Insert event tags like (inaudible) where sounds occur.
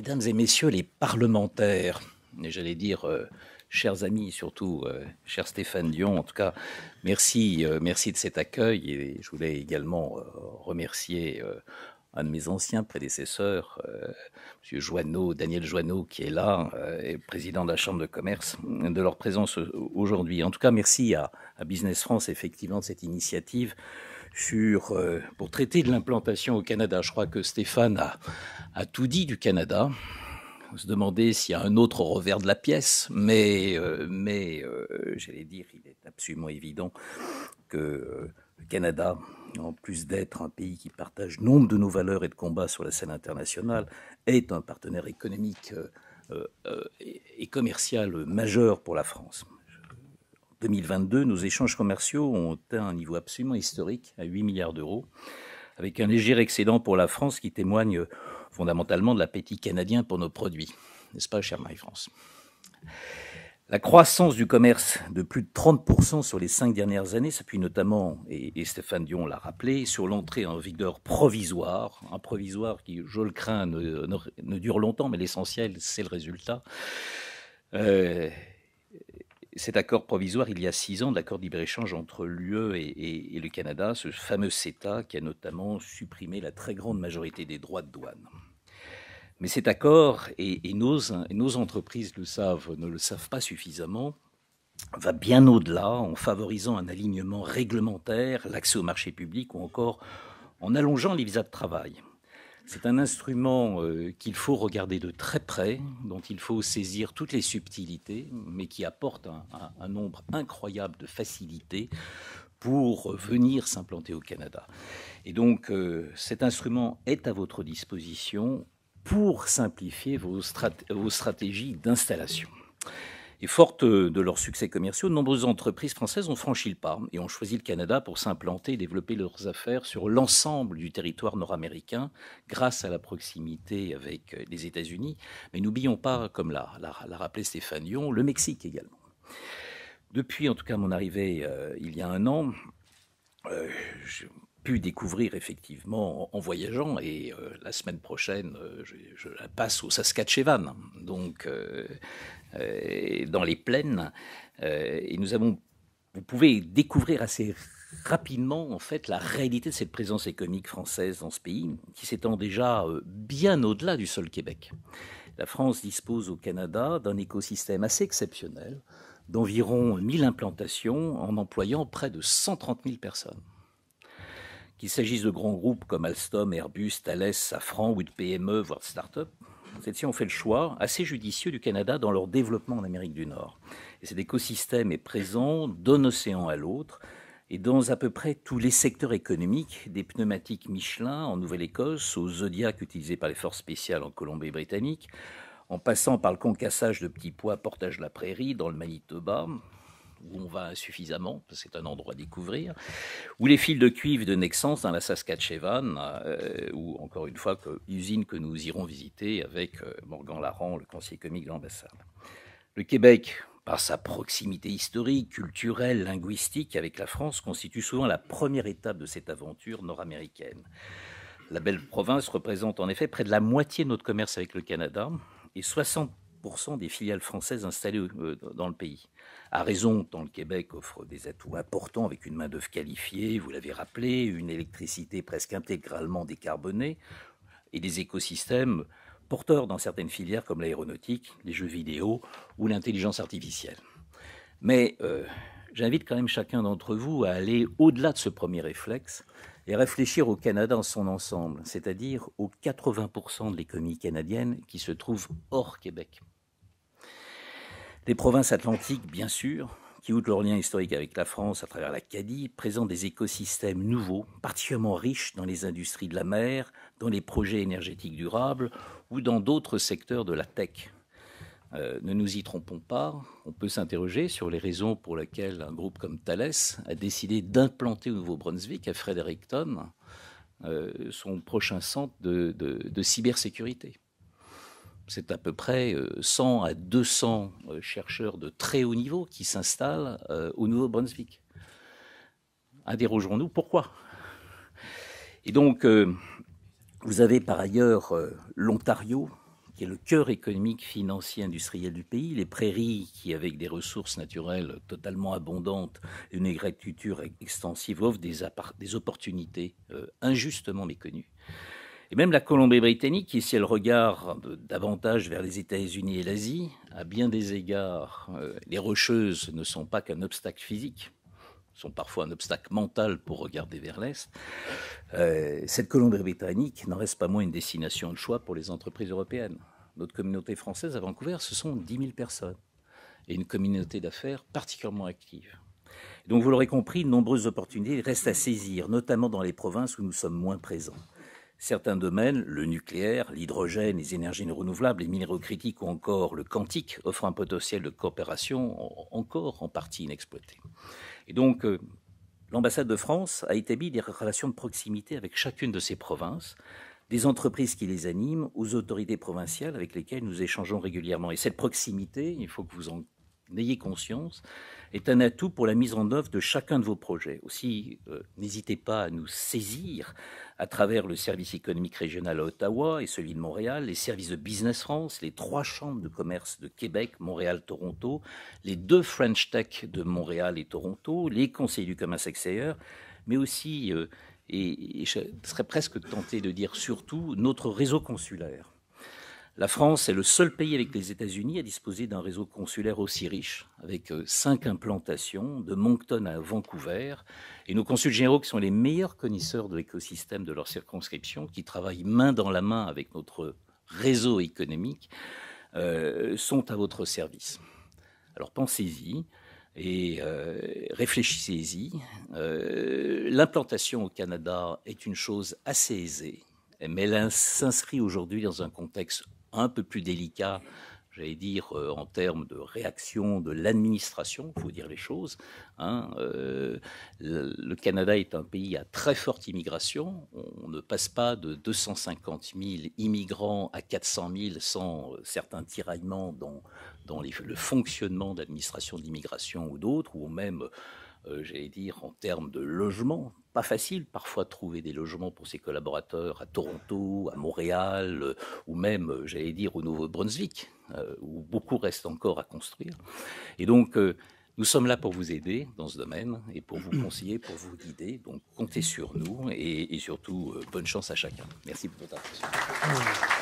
Mesdames et messieurs les parlementaires, j'allais dire, euh, chers amis, surtout euh, cher Stéphane Dion, en tout cas, merci, euh, merci de cet accueil et je voulais également remercier un de mes anciens prédécesseurs, Monsieur Joanneau, Daniel Joanneau, qui est là, et président de la Chambre de commerce, de leur présence aujourd'hui. En tout cas, merci à Business France, effectivement, de cette initiative. Euh, pour traiter de l'implantation au Canada. Je crois que Stéphane a, tout dit du Canada. On se demandait s'il y a un autre revers de la pièce, mais, euh, euh, j'allais dire, il est absolument évident que le Canada, en plus d'être un pays qui partage nombre de nos valeurs et de combats sur la scène internationale, est un partenaire économique et commercial majeur pour la France. 2022, nos échanges commerciaux ont atteint un niveau absolument historique, à 8 milliards d'euros, avec un léger excédent pour la France qui témoigne fondamentalement de l'appétit canadien pour nos produits. N'est-ce pas, chère Marie-France La croissance du commerce de plus de 30% sur les cinq dernières années s'appuie notamment, et, Stéphane Dion l'a rappelé, sur l'entrée en vigueur provisoire, un provisoire qui, je le crains, ne, dure longtemps, mais l'essentiel, c'est le résultat. Euh, cet accord provisoire, il y a six ans, l'accord de libre-échange entre l'UE et, le Canada, ce fameux CETA qui a notamment supprimé la très grande majorité des droits de douane. Mais cet accord, et, nos, nos, entreprises le savent, ne le savent pas suffisamment, va bien au-delà en favorisant un alignement réglementaire, l'accès au marché public ou encore en allongeant les visas de travail. C'est un instrument euh, qu'il faut regarder de très près, dont il faut saisir toutes les subtilités, mais qui apporte un, nombre incroyable de facilités pour venir s'implanter au Canada. Et donc euh, cet instrument est à votre disposition pour simplifier vos stratégies d'installation. Et fortes euh, de leurs succès commerciaux, de nombreuses entreprises françaises ont franchi le pas et ont choisi le Canada pour s'implanter et développer leurs affaires sur l'ensemble du territoire nord-américain grâce à la proximité avec euh, les États-Unis. Mais n'oublions pas, comme l'a, rappelé Stéphane Dion, le Mexique également. Depuis, en tout cas, mon arrivée euh, il y a un an, pu découvrir effectivement en, voyageant. Et euh, la semaine prochaine, euh, je, la passe au Saskatchewan, donc euh, dans les plaines. et nous avons, vous pouvez découvrir assez rapidement en fait la réalité de cette présence économique française dans ce pays, qui s'étend déjà bien au-delà du sol Québec. La France dispose au Canada d'un écosystème assez exceptionnel d'environ 1000 implantations en employant près de 130 000 personnes qu'il s'agisse de grands groupes comme Alstom, Airbus, Thales, Safran ou de PME, voire de start-up, celles-ci ont fait le choix assez judicieux du Canada dans leur développement en Amérique du Nord. Et cet écosystème est présent d'un océan à l'autre et dans à peu près tous les secteurs économiques, des pneumatiques Michelin en Nouvelle-Écosse aux Zodiacs utilisés par les forces spéciales en Colombie-Britannique, en passant par le concassage de petits pois portage la prairie dans le Manitoba, où on va insuffisamment, parce que c'est un endroit à découvrir, ou les fils de cuivre de Nexence dans la Saskatchewan, euh, ou encore une fois, que, usine que nous irons visiter avec euh, Morgan Laran, le conseiller comique de l'ambassade. Le Québec, par sa proximité historique, culturelle, linguistique avec la France, constitue souvent la première étape de cette aventure nord-américaine. La belle province représente en effet près de la moitié de notre commerce avec le Canada et 60 des filiales françaises installées euh, dans le pays. A raison, tant le Québec offre des atouts importants avec une main-d'œuvre qualifiée, vous l'avez rappelé, une électricité presque intégralement décarbonée et des écosystèmes porteurs dans certaines filières comme l'aéronautique, les jeux vidéo ou l'intelligence artificielle. Mais euh, j'invite quand même chacun d'entre vous à aller au-delà de ce premier réflexe et réfléchir au Canada en son ensemble, c'est-à-dire aux 80% de l'économie canadienne qui se trouve hors Québec. Les provinces atlantiques, bien sûr, qui, outre leur lien historique avec la France à travers l'Acadie, présentent des écosystèmes nouveaux, particulièrement riches dans les industries de la mer, dans les projets énergétiques durables ou dans d'autres secteurs de la tech. Euh, ne nous y trompons pas, on peut s'interroger sur les raisons pour lesquelles un groupe comme Thales a décidé d'implanter au Nouveau-Brunswick, à Fredericton, euh, son prochain centre de cybersécurité c'est à peu près 100 euh, à 200 euh, chercheurs de très haut niveau qui s'installent euh, au Nouveau-Brunswick. interrogerons nous pourquoi. Et donc, vous avez par ailleurs l'Ontario, qui est le cœur économique, financier, industriel du pays, les prairies qui, avec des ressources naturelles totalement abondantes, une agriculture extensive, offrent des opportunités injustement méconnues. Et même la Colombie-Britannique, qui, si elle regarde davantage vers les États-Unis et l'Asie, à bien des égards, euh, les rocheuses ne sont pas qu'un obstacle physique, sont parfois un obstacle mental pour regarder vers l'Est. Euh, cette Colombie-Britannique n'en reste pas moins une destination de choix pour les entreprises européennes. Notre communauté française à Vancouver, ce sont 10 000 personnes et une communauté d'affaires particulièrement active. Donc vous l'aurez compris, de nombreuses opportunités restent à saisir, notamment dans les provinces où nous sommes moins présents. Certains domaines, le nucléaire, l'hydrogène, les énergies renouvelables, les minéraux critiques ou encore le quantique, offrent un potentiel de coopération encore en partie inexploité. Et donc, euh, l'ambassade de France a établi des relations de proximité avec chacune de ces provinces, des entreprises qui les animent, aux autorités provinciales avec lesquelles nous échangeons régulièrement. Et cette proximité, il faut que vous en n'ayez conscience, est un atout pour la mise en œuvre de chacun de vos projets. Aussi, euh, n'hésitez pas à nous saisir à travers le service économique régional à Ottawa et celui de Montréal, les services de Business France, les trois chambres de commerce de Québec, Montréal, Toronto, les deux French Tech de Montréal et Toronto, les conseillers du commerce extérieur, mais aussi, euh, et, et je serais presque tenté de dire surtout, notre réseau consulaire. La France est le seul pays avec les États-Unis à disposer d'un réseau consulaire aussi riche, avec euh, cinq implantations de Moncton à Vancouver. Et nos consuls généraux, qui sont les meilleurs connaisseurs de l'écosystème de leur circonscription, qui travaillent main dans la main avec notre réseau économique, euh, sont à votre service. Alors pensez-y et euh, réfléchissez-y. L'implantation au Canada est une chose assez aisée, mais elle s'inscrit aujourd'hui dans un contexte un peu plus délicat, j'allais dire, euh, en termes de réaction de l'administration, il faut dire les choses. Hein, euh, le, Canada est un pays à très forte immigration. On, ne passe pas de 250 000 immigrants à 400 000 sans euh, certains tiraillements dans, le fonctionnement d'administration l'administration d'immigration ou d'autres, ou même euh, j'allais dire, en termes de logement, pas facile parfois trouver des logements pour ses collaborateurs à Toronto, à Montréal, euh, ou même, euh, j'allais dire, au Nouveau-Brunswick, où beaucoup reste encore à construire. Et donc, nous sommes là pour vous aider dans ce domaine et pour vous (clears throat) conseiller, pour vous guider. Donc, comptez sur nous et, et surtout, bonne chance à chacun. Merci pour votre attention.